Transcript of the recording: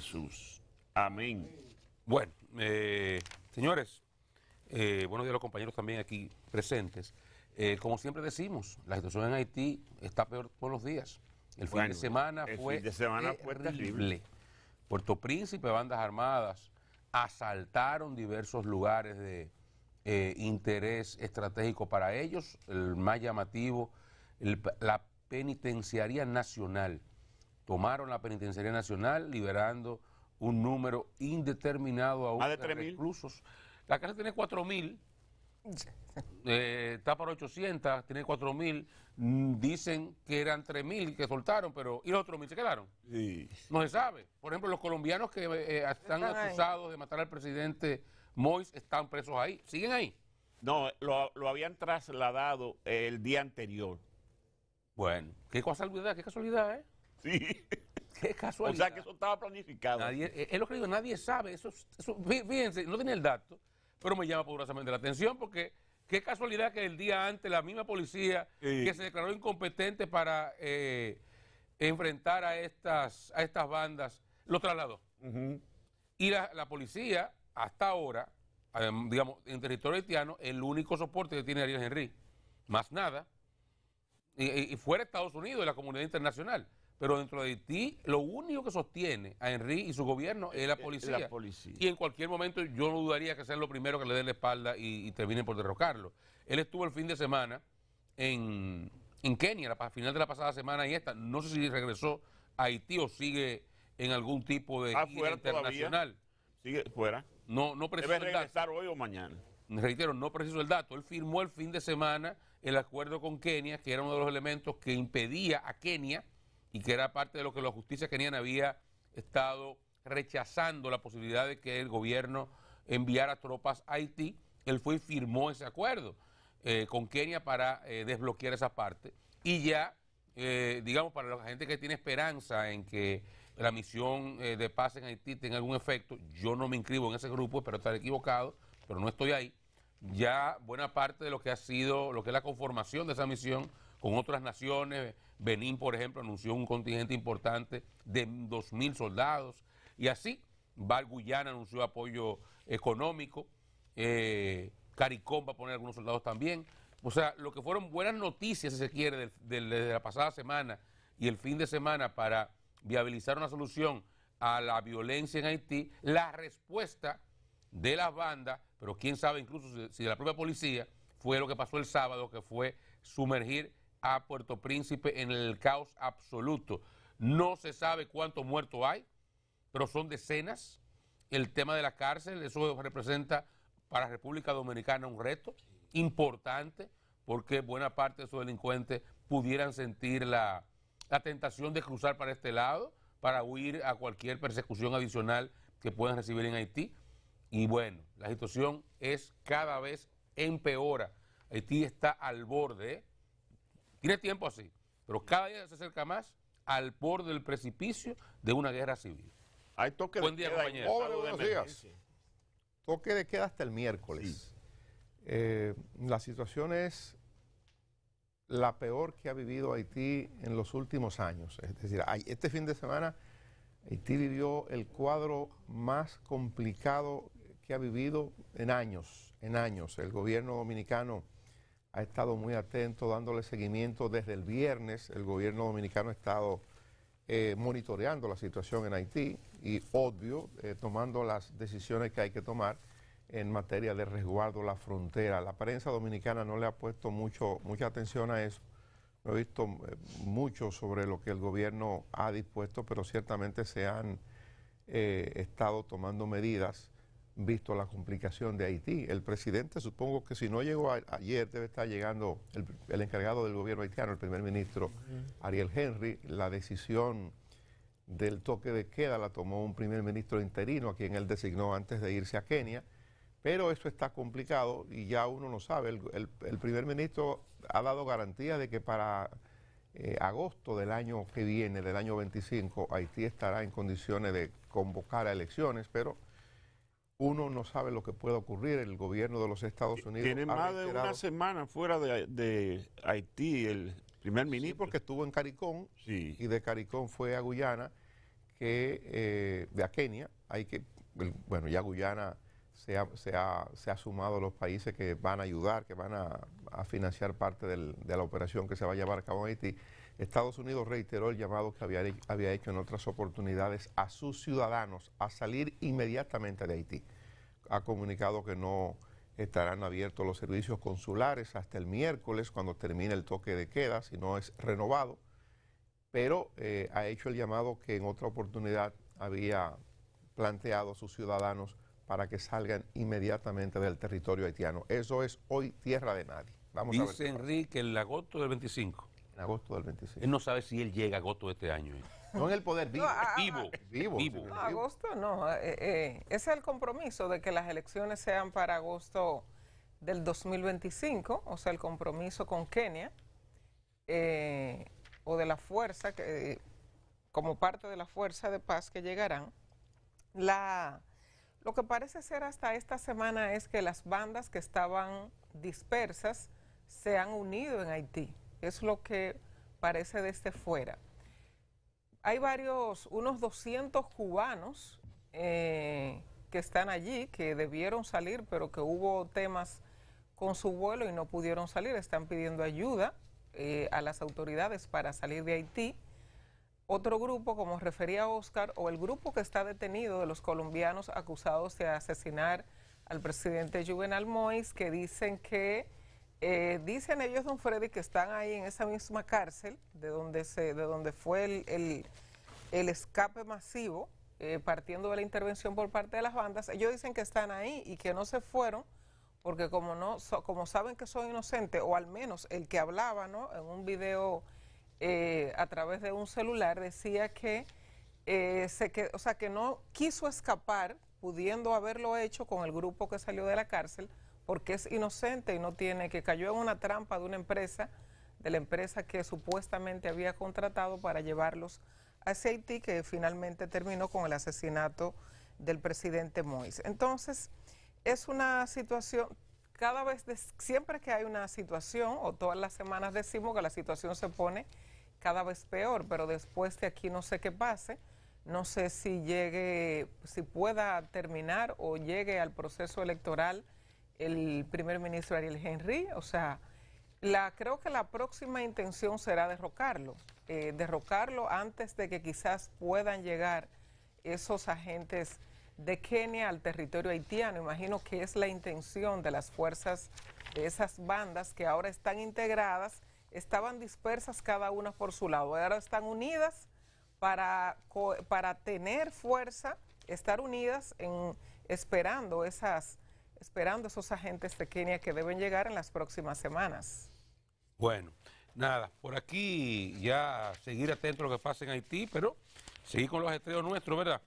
Jesús. Amén. Bueno, eh, señores, eh, buenos días a los compañeros también aquí presentes. Eh, como siempre decimos, la situación en Haití está peor todos los días. El fin de semana fue, de semana terrible. Puerto Príncipe, bandas armadas asaltaron diversos lugares de interés estratégico para ellos. El más llamativo, la Penitenciaría Nacional tomaron la Penitenciaría Nacional, liberando un número indeterminado aún de, reclusos. La casa tiene 4 mil, eh, está para 800, tiene 4 mil. Mm, dicen que eran 3.000 que soltaron, pero ¿y los otros mil se quedaron? Sí. No se sabe. Por ejemplo, los colombianos que eh, eh, están, acusados de matar al presidente Mois están presos ahí. ¿Siguen ahí? No, lo, lo habían trasladado el día anterior. Bueno, qué casualidad, qué casualidad, ¿eh? Sí. Qué casualidad. O sea que eso estaba planificado. Nadie, es eh, lo que nadie sabe. Eso, fíjense, no tiene el dato, pero me llama poderosamente la atención porque qué casualidad que el día antes la misma policía que se declaró incompetente para eh, enfrentar a estas, a estas bandas lo trasladó. Y la, la, policía, hasta ahora, digamos, en territorio haitiano, el único soporte que tiene Ariel Henry. Más nada. Y, y fuera Estados Unidos y la comunidad internacional. Pero dentro de Haití, lo único que sostiene a Henry y su gobierno es la eh, policía. Y en cualquier momento yo no dudaría que sea lo primero que le den la espalda y, y terminen por derrocarlo. Él estuvo el fin de semana en, Kenia, a final de la pasada semana y esta. No sé si regresó a Haití o sigue en algún tipo de ah, internacional. Sigue fuera. No, no preciso Debe regresar hoy o mañana. Reitero, no preciso el dato. Él firmó el fin de semana el acuerdo con Kenia, que era uno de los elementos que impedía a Kenia y que era parte de lo que la justicia keniana había estado rechazando la posibilidad de que el gobierno enviara tropas a Haití, él fue y firmó ese acuerdo eh, con Kenia para eh, desbloquear esa parte. Y ya, eh, digamos, para la gente que tiene esperanza en que la misión de paz en Haití tenga algún efecto, yo no me inscribo en ese grupo, espero estar equivocado, pero no estoy ahí. Ya buena parte de lo que ha sido, lo que es la conformación de esa misión, con otras naciones. Benín, por ejemplo, anunció un contingente importante de 2.000 soldados. Y así, Val Guyana anunció apoyo económico. Eh, Caricón va a poner algunos soldados también. O sea, lo que fueron buenas noticias, si se quiere, desde la pasada semana y el fin de semana para viabilizar una solución a la violencia en Haití, la respuesta de las bandas, pero quién sabe incluso si, de la propia policía, fue lo que pasó el sábado, que fue sumergir a Puerto Príncipe en el caos absoluto. No se sabe cuántos muertos hay, pero son decenas. El tema de la cárcel, eso representa para República Dominicana un reto importante, porque buena parte de esos delincuentes pudieran sentir la, la tentación de cruzar para este lado, para huir a cualquier persecución adicional que puedan recibir en Haití. Y bueno, la situación es cada vez empeora. Haití está al borde tiene tiempo así, pero cada día se acerca más al borde del precipicio de una guerra civil. Hay toque Buen de día, queda compañero. Toque de queda hasta el miércoles. Eh, la situación es la peor que ha vivido Haití en los últimos años. Es decir, este fin de semana Haití vivió el cuadro más complicado que ha vivido en años, en años. El gobierno dominicano ha estado muy atento, dándole seguimiento desde el viernes. El gobierno dominicano ha estado eh, monitoreando la situación en Haití y, obvio, eh, tomando las decisiones que hay que tomar en materia de resguardo la frontera. La prensa dominicana no le ha puesto mucho, mucha atención a eso. No he visto eh, mucho sobre lo que el gobierno ha dispuesto, pero ciertamente se han estado tomando medidas visto la complicación de Haití. El presidente, supongo que si no llegó ayer, debe estar llegando el, encargado del gobierno haitiano, el primer ministro Ariel Henry. La decisión del toque de queda la tomó un primer ministro interino, a quien él designó antes de irse a Kenia. Pero eso está complicado y ya uno no sabe. El, primer ministro ha dado garantía de que para eh, agosto del año que viene, del año 25, Haití estará en condiciones de convocar a elecciones, pero uno no sabe lo que puede ocurrir. El gobierno de los Estados Unidos. Tiene más de una semana fuera de, Haití el primer ministro. Sí, porque estuvo en Caricón y de Caricón fue a Guyana, que eh, de a Kenia. Hay que, bueno, ya Guyana se ha, se, ha, sumado los países que van a ayudar, que van a, financiar parte de la operación que se va a llevar a cabo en Haití. Estados Unidos reiteró el llamado que había, había hecho en otras oportunidades a sus ciudadanos a salir inmediatamente de Haití. Ha comunicado que no estarán abiertos los servicios consulares hasta el miércoles cuando termine el toque de queda, si no es renovado, pero eh, ha hecho el llamado que en otra oportunidad había planteado a sus ciudadanos para que salgan inmediatamente del territorio haitiano. Eso es hoy tierra de nadie. Vamos a ver Enrique, el agosto del 25. En agosto del 25. Él no sabe si él llega agosto de este año. ¿eh? No en el poder vivo. Ah, ah, vivo. Ah, no, agosto no. Ese eh, eh, es el compromiso de que las elecciones sean para agosto del 2025, o sea, el compromiso con Kenia, o de la fuerza, que, como parte de la fuerza de paz que llegarán. La lo que parece ser hasta esta semana es que las bandas que estaban dispersas se han unido en Haití. Es lo que parece desde este fuera. Hay varios, unos 200 cubanos eh, que están allí, que debieron salir, pero que hubo temas con su vuelo y no pudieron salir. Están pidiendo ayuda eh, a las autoridades para salir de Haití otro grupo, como refería Oscar, o el grupo que está detenido de los colombianos acusados de asesinar al presidente Juvenal Mois, que dicen que, eh, dicen ellos, don Freddy, que están ahí en esa misma cárcel de donde, se, de donde fue el, el, escape masivo, eh, partiendo de la intervención por parte de las bandas. Ellos dicen que están ahí y que no se fueron, porque como, no, como saben que son inocentes, o al menos el que hablaba ¿no? en un video eh, a través de un celular, decía que, eh, se o sea, que no quiso escapar, pudiendo haberlo hecho con el grupo que salió de la cárcel, porque es inocente y no tiene, que cayó en una trampa de una empresa, de la empresa que supuestamente había contratado para llevarlos a Haití, que finalmente terminó con el asesinato del presidente Moïse. Entonces, es una situación, cada vez, siempre que hay una situación, o todas las semanas decimos que la situación se pone cada vez peor, pero después de aquí no sé qué pase, no sé si llegue, si pueda terminar o llegue al proceso electoral el primer ministro Ariel Henry, o sea, la, creo que la próxima intención será derrocarlo, eh, derrocarlo antes de que quizás puedan llegar esos agentes de Kenia al territorio haitiano. Imagino que es la intención de las fuerzas de esas bandas que ahora están integradas estaban dispersas cada una por su lado, ahora están unidas para, para tener fuerza, estar unidas en esperando esas esperando esos agentes de Kenia que deben llegar en las próximas semanas. Bueno, nada, por aquí ya seguir atento a lo que pasa en Haití, pero seguir con los estreos nuestros, ¿verdad?